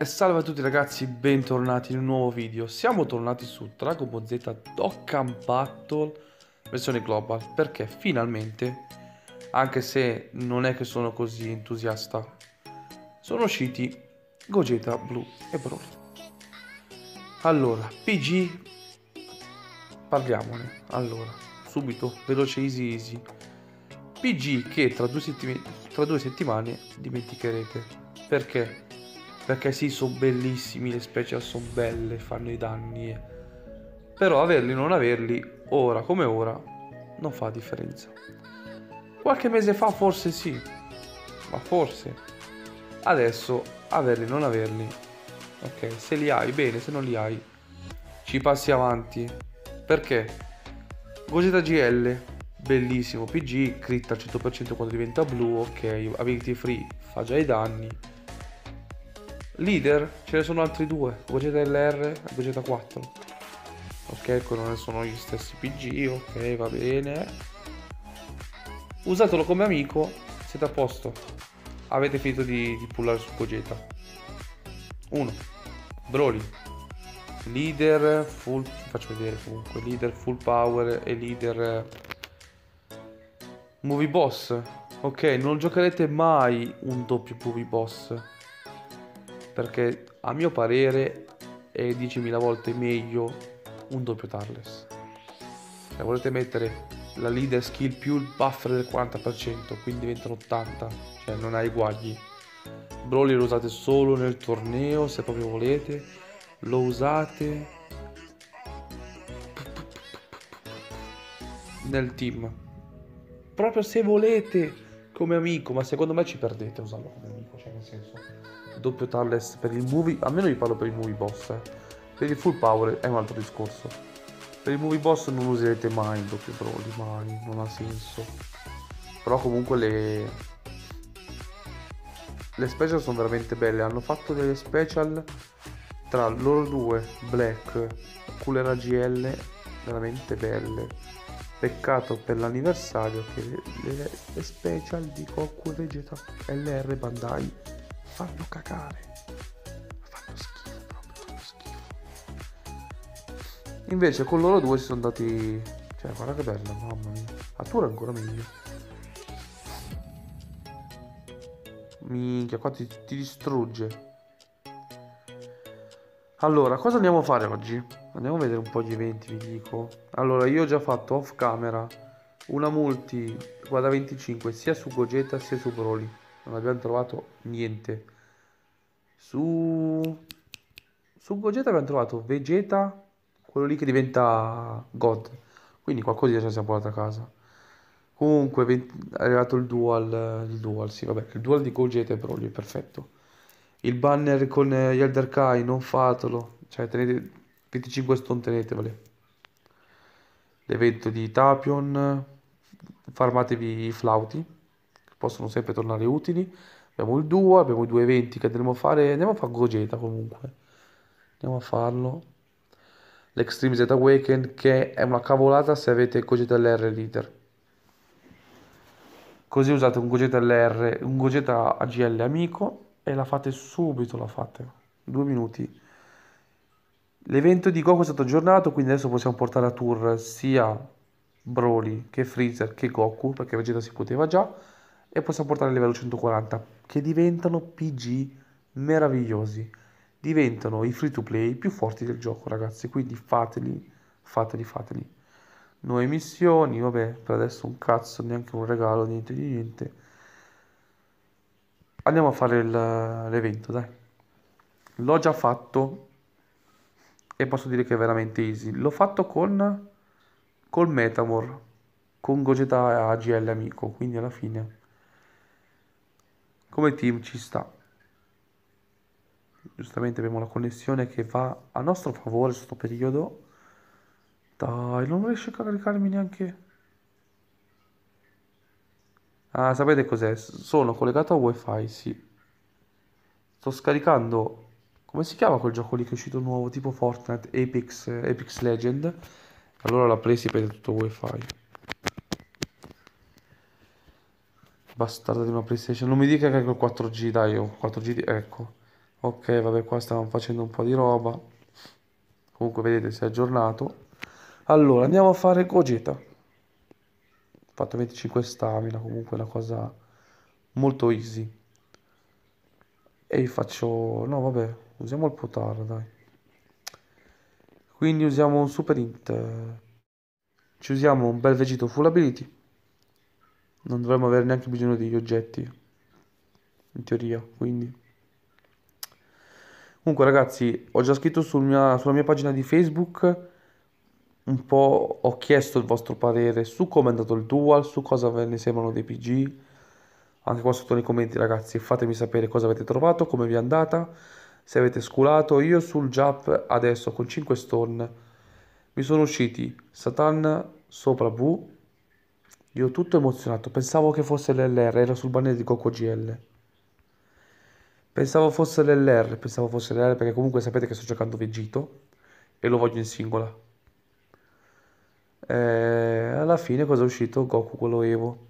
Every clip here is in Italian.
e salve a tutti ragazzi, bentornati in un nuovo video Siamo tornati su Dragon Z Dokkan Battle versione global Perché finalmente, anche se non è che sono così entusiasta Sono usciti Gogeta, Blu e Brawl Allora, PG Parliamone, allora, subito, veloce, easy easy PG che tra due, settim tra due settimane dimenticherete perché perché sì, sono bellissimi, le specie sono belle, fanno i danni. Però averli o non averli, ora come ora, non fa differenza. Qualche mese fa forse sì, ma forse. Adesso averli o non averli, ok, se li hai bene, se non li hai, ci passi avanti. Perché? Gogeta GL, bellissimo, PG, crit al 100% quando diventa blu, ok, ability free, fa già i danni Leader? Ce ne sono altri due, Gogeta LR e Gogeta 4. Ok, quello non sono gli stessi PG, ok, va bene. Usatelo come amico, siete a posto. Avete finito di, di pullare su Gogeta. 1. Broly. Leader full... faccio vedere comunque. Leader full power e leader... Eh, movie boss. Ok, non giocherete mai un doppio movie boss perché a mio parere è 10.000 volte meglio un doppio Tarles. Se volete mettere la leader skill più il buffer del 40%, quindi diventano 80, cioè non hai guagli. Broly lo usate solo nel torneo se proprio volete, lo usate nel team. Proprio se volete come amico, ma secondo me ci perdete usarlo come amico, cioè nel senso doppio Tarless per il movie, almeno vi parlo per il movie boss, eh. per il full power è un altro discorso. Per il movie boss non userete mai il doppio Broly, mai, non ha senso. Però comunque le... Le special sono veramente belle, hanno fatto delle special tra loro due, Black, Cooler AGL, veramente belle. Peccato per l'anniversario che le, le, special di Goku Vegeta LR Bandai fanno cacare, fanno schifo, proprio fanno schifo. Invece con loro due si sono dati, cioè guarda che bella, mamma mia, la tua è ancora meglio. Minchia, qua ti, ti distrugge. Allora, cosa andiamo a fare oggi? Andiamo a vedere un po' gli eventi, vi dico. Allora, io ho già fatto off camera una multi guarda 25 sia su Gogeta sia su Broly non abbiamo trovato niente. Su, su Gogeta abbiamo trovato Vegeta, quello lì che diventa God. Quindi qualcosa ci siamo portati a casa. Comunque è arrivato il dual, il dual, sì vabbè, il dual di Gogeta è Broly, perfetto. Il banner con eh, gli Elder Kai, non fatelo, cioè tenete 25 stone tenetevele. L'evento di Tapion, farmatevi i flauti possono sempre tornare utili. Abbiamo il duo, abbiamo i due eventi che andremo a fare, andiamo a fare Gogeta comunque, andiamo a farlo. L'Extreme Z Awaken che è una cavolata se avete Gogeta LR Leader. Così usate un Gogeta LR, un Gogeta AGL amico e la fate subito, la fate, due minuti. L'evento di Goku è stato aggiornato, quindi adesso possiamo portare a tour sia Broly che Freezer che Goku, perché Vegeta si poteva già e possiamo portare a livello 140 che diventano PG meravigliosi diventano i free to play più forti del gioco ragazzi quindi fateli fateli fateli nuove missioni vabbè per adesso un cazzo neanche un regalo niente di niente andiamo a fare il, l'evento dai l'ho già fatto e posso dire che è veramente easy l'ho fatto con col metamor con gogeta agl amico quindi alla fine come team ci sta. Giustamente abbiamo la connessione che va a nostro favore sotto periodo. Dai, non riesce a caricarmi neanche... Ah, sapete cos'è? Sono collegato a wifi, sì. Sto scaricando... Come si chiama quel gioco lì che è uscito nuovo, tipo Fortnite, Apex, Apex Legend? Allora l'ha presi per tutto wifi. Bastarda di una PlayStation. Non mi dica che è col 4G, dai, ho 4G, di... ecco. Ok, vabbè, qua stavamo facendo un po' di roba. Comunque vedete, si è aggiornato. Allora, andiamo a fare Gogeta. Ho fatto 25 stamina, comunque è una cosa molto easy. E faccio... no, vabbè, usiamo il potar, dai. Quindi usiamo un Super Int. Ci usiamo un bel Vegito Full Ability non dovremmo avere neanche bisogno degli oggetti, in teoria, quindi... Comunque ragazzi, ho già scritto sul mia, sulla mia pagina di Facebook un po' ho chiesto il vostro parere su come è andato il dual, su cosa ve ne sembrano dei PG. Anche qua sotto nei commenti ragazzi, fatemi sapere cosa avete trovato, come vi è andata, se avete sculato. Io sul Jap adesso con 5 stone mi sono usciti Satan sopra V, io tutto emozionato, pensavo che fosse l'LR, era sul banner di Coco GL. Pensavo fosse l'LR, pensavo fosse l'LR perché comunque sapete che sto giocando Vegito e lo voglio in singola. E eh, alla fine cosa è uscito? Goku quello Evo.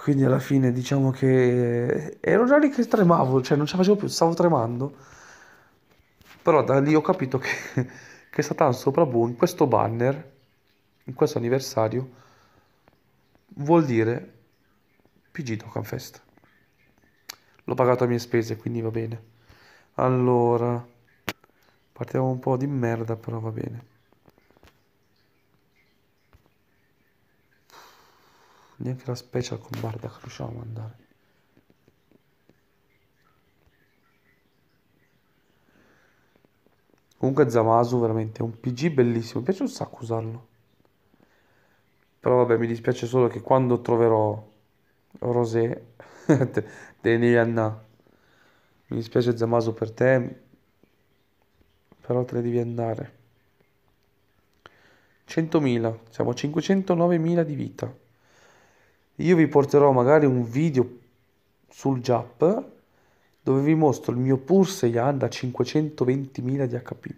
Quindi alla fine diciamo che eh, ero già lì che tremavo, cioè non ce la facevo più, stavo tremando. Però da lì ho capito che, che Satan sopra Boon, questo banner in questo anniversario vuol dire PG Token Fest. L'ho pagato a mie spese, quindi va bene. Allora, partiamo un po' di merda, però va bene. Neanche la special con Bardak riusciamo ad andare. Comunque Zamasu veramente è un PG bellissimo, mi piace un sacco usarlo. Però vabbè, mi dispiace solo che quando troverò Rosé, te, te ne andà. Mi dispiace Zamaso per te, però te ne devi andare. 100.000, siamo a 509.000 di vita. Io vi porterò magari un video sul Jap dove vi mostro il mio pur Yan da 520.000 di HP.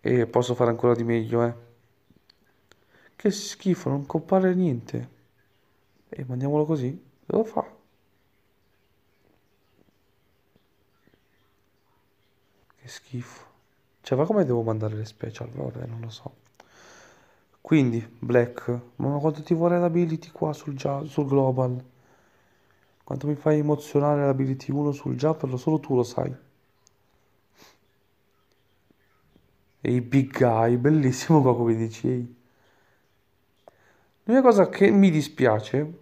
E posso fare ancora di meglio, eh. Che schifo, non compare niente. E mandiamolo così. Lo fa. Che schifo. Cioè, ma come devo mandare le special? Vabbè, non lo so. Quindi, Black, ma quanto ti vorrei l'ability qua sul, sul global? Quanto mi fai emozionare l'ability 1 sul jumper, solo tu lo sai. Ehi, big guy, bellissimo qua come dici, ehi. L'unica cosa che mi dispiace,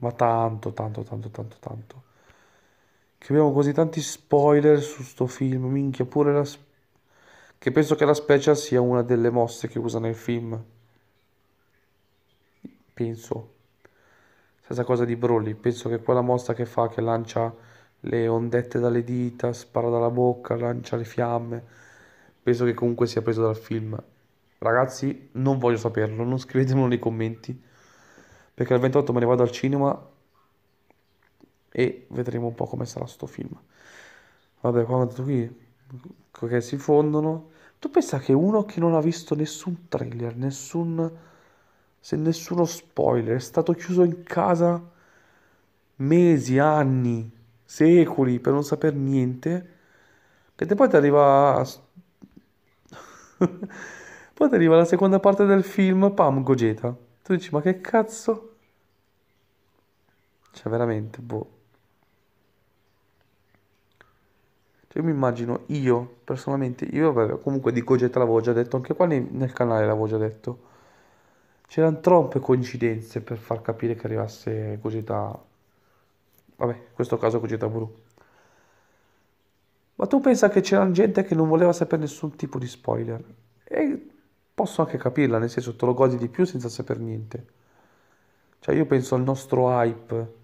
ma tanto, tanto, tanto, tanto, tanto, che abbiamo così tanti spoiler su sto film, minchia, pure la... che penso che la special sia una delle mosse che usa nel film. Penso. Stessa cosa di Broly, penso che quella mossa che fa, che lancia le ondette dalle dita, spara dalla bocca, lancia le fiamme, penso che comunque sia preso dal film Ragazzi, non voglio saperlo, non scrivetemelo nei commenti. Perché il 28 me ne vado al cinema e vedremo un po' come sarà sto film. Vabbè, qua tu qui che si fondono. Tu pensa che uno che non ha visto nessun trailer, nessun se nessuno spoiler, è stato chiuso in casa mesi, anni, secoli per non sapere niente, che poi ti arriva Poi arriva la seconda parte del film, pam, Gogeta. Tu dici, ma che cazzo? Cioè, veramente, boh. Cioè, io mi immagino, io, personalmente, io, vabbè, comunque di Gogeta l'avevo già detto, anche qua nel canale l'avevo già detto. C'erano troppe coincidenze per far capire che arrivasse Gogeta... Vabbè, in questo caso Gogeta Blu. Ma tu pensa che c'era gente che non voleva sapere nessun tipo di spoiler? E posso anche capirla, nel senso te lo godi di più senza sapere niente. Cioè io penso al nostro hype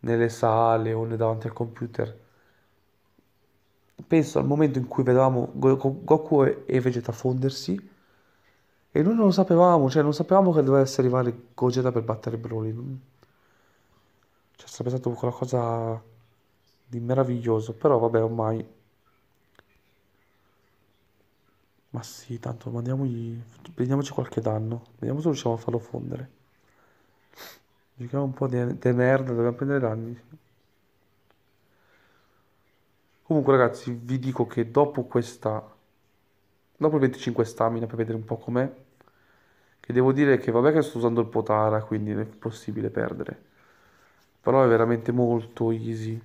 nelle sale o davanti al computer. Penso al momento in cui vedevamo Goku e Vegeta fondersi e noi non lo sapevamo, cioè non sapevamo che doveva essere arrivare Gogeta per battere Broly. Cioè sarebbe stato qualcosa di meraviglioso, però vabbè ormai Ma sì, tanto mandiamogli. Prendiamoci qualche danno. Vediamo se riusciamo a farlo fondere. Giochiamo un po' di, di merda, dobbiamo prendere danni. Comunque, ragazzi, vi dico che dopo questa. Dopo il 25 stamina per vedere un po' com'è. Che devo dire che vabbè che sto usando il Potara, quindi è possibile perdere. Però è veramente molto easy.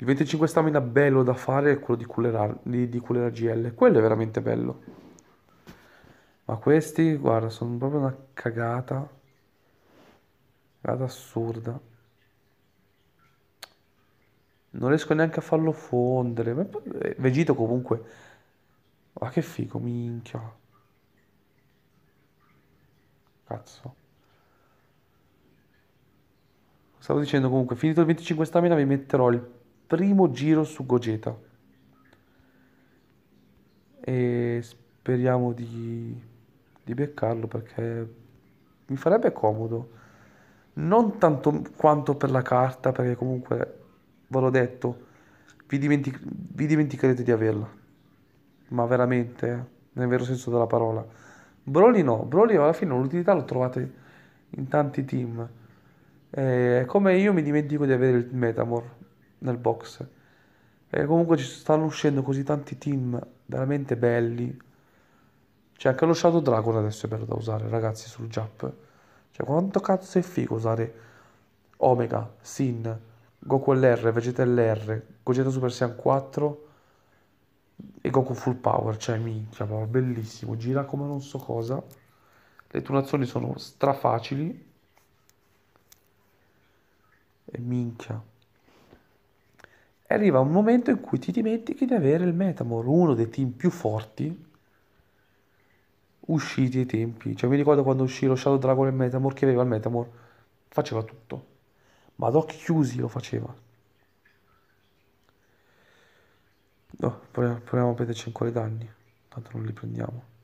Il 25 stamina bello da fare è quello di Culera, di, di Culera GL, quello è veramente bello. Ma questi, guarda, sono proprio una cagata. Cagata assurda. Non riesco neanche a farlo fondere. Eh, Vegito comunque. Ma che figo, minchia. Cazzo. Stavo dicendo comunque, finito il 25 stamina vi metterò il primo giro su Gogeta. E speriamo di, di beccarlo perché mi farebbe comodo. Non tanto quanto per la carta, perché comunque, ve l'ho detto, vi, dimentic- vi dimenticherete di averla. Ma veramente, eh, nel vero senso della parola. Broly no, Broly alla fine l'utilità lo trovate in tanti team. Eh, come io mi dimentico di avere il Metamor nel box. E comunque ci stanno uscendo così tanti team veramente belli. C'è cioè, anche lo Shadow Dragon adesso è bello da usare, ragazzi, sul Jap. Cioè, quanto cazzo è figo usare Omega, Sin, Goku LR, Vegeta LR, Gogeta Super Saiyan 4 e Goku Full Power. Cioè, minchia, ma bellissimo. Gira come non so cosa. Le turnazioni sono strafacili. E minchia. E arriva un momento in cui ti dimentichi di avere il Metamor, uno dei team più forti usciti ai tempi. Cioè, mi ricordo quando uscì lo Shadow Dragon e il Metamor, che aveva il Metamor, faceva tutto. Ma ad occhi chiusi lo faceva. No, proviamo, proviamo a prenderci ancora i danni. Tanto non li prendiamo.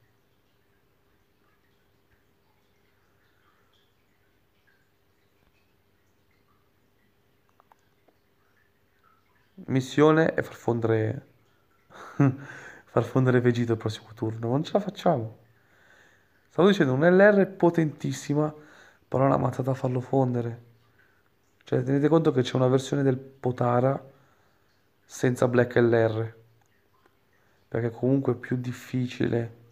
missione è far fondere far fondere Vegeta il prossimo turno, non ce la facciamo. Stavo dicendo un LR potentissima, però una mazzata a farlo fondere. Cioè, tenete conto che c'è una versione del Potara senza Black LR. Perché comunque è più difficile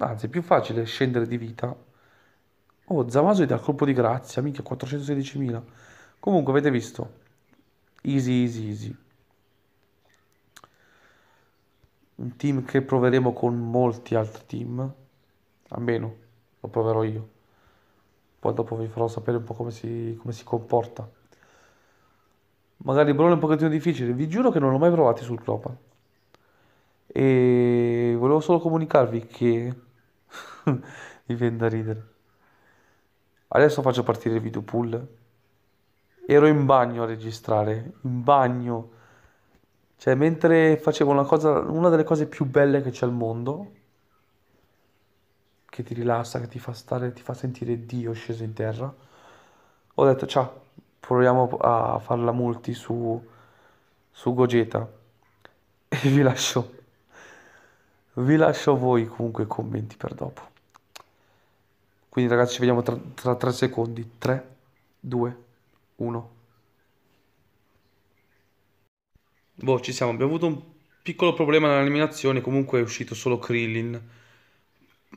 anzi è più facile scendere di vita. Oh, Zamasu gli dà colpo di grazia, minchia 416.000. Comunque avete visto, Easy, easy, easy. Un team che proveremo con molti altri team. Almeno lo proverò io. Poi dopo vi farò sapere un po' come si, come si comporta. Magari Brawl è un pochettino difficile. Vi giuro che non l'ho mai provato sul Clopan. E volevo solo comunicarvi che... mi viene da ridere. Adesso faccio partire il video pool ero in bagno a registrare, in bagno. Cioè, mentre facevo una, cosa, una delle cose più belle che c'è al mondo, che ti rilassa, che ti fa stare, ti fa sentire Dio sceso in terra, ho detto, ciao, proviamo a farla multi su, su Gogeta. E vi lascio, vi lascio voi comunque i commenti per dopo. Quindi ragazzi ci vediamo tra, tra 3 secondi. tre, due, 1. 1. Boh, ci siamo. Abbiamo avuto un piccolo problema nell'eliminazione. Comunque è uscito solo Krillin.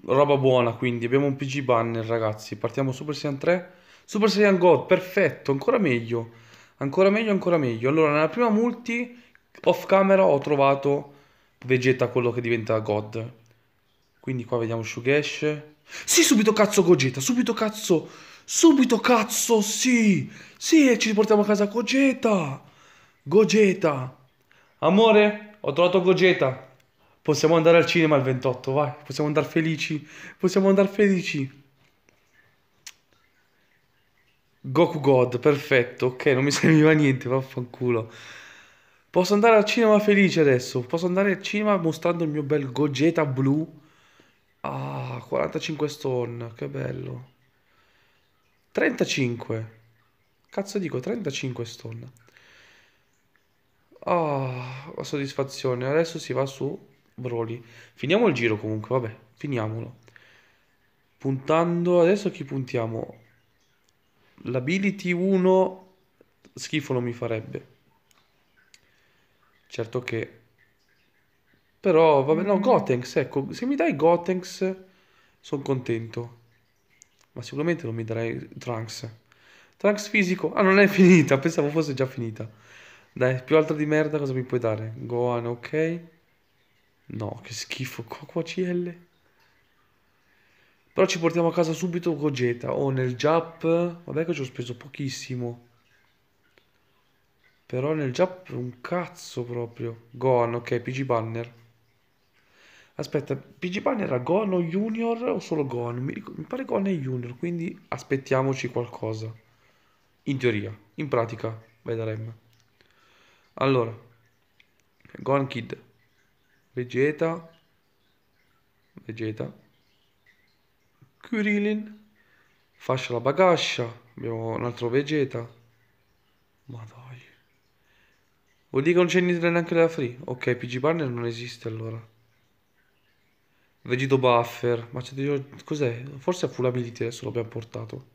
Roba buona, quindi. Abbiamo un PG banner, ragazzi. Partiamo Super Saiyan 3. Super Saiyan God, perfetto. Ancora meglio. Ancora meglio, ancora meglio. Allora, nella prima multi, off camera, ho trovato Vegeta, quello che diventa God. Quindi qua vediamo Shugesh. Sì, subito cazzo Gogeta, subito cazzo... Subito, cazzo, sì! Sì, e ci portiamo a casa Gogeta! Gogeta! Amore, ho trovato Gogeta! Possiamo andare al cinema il 28, vai! Possiamo andare felici! Possiamo andare felici! Goku God, perfetto, ok, non mi serviva niente, vaffanculo. Posso andare al cinema felice adesso, posso andare al cinema mostrando il mio bel Gogeta blu. Ah, 45 stone, che bello. 35. Cazzo dico, 35 stonna. Ah, oh, la soddisfazione. Adesso si va su Broly. Finiamo il giro comunque, vabbè, finiamolo. Puntando, adesso chi puntiamo? L'ability 1 schifo non mi farebbe. Certo che... Però, vabbè, no, mm. Gotenks, ecco, se mi dai Gotenks sono contento ma sicuramente non mi darei Trunks. Trunks fisico? Ah, non è finita, pensavo fosse già finita. Dai, più altra di merda cosa mi puoi dare? Gohan, ok. No, che schifo, Coco CL. Però ci portiamo a casa subito Gogeta. Oh, nel Jap... Vabbè che ci ho speso pochissimo. Però nel Jap un cazzo proprio. Gohan, ok, PG Banner. Aspetta, PG Pan era o Junior o solo Gono? Mi, mi pare Gono e Junior, quindi aspettiamoci qualcosa. In teoria, in pratica, vedremo. Allora, Gon Kid, Vegeta, Vegeta, Kurilin, Fascia la bagascia, abbiamo un altro Vegeta. Ma dai. Vuol dire che non c'è niente neanche da free? Ok, PG Banner non esiste allora. Vegito Buffer, ma c'è cos'è? Forse è Full Ability adesso l'abbiamo portato.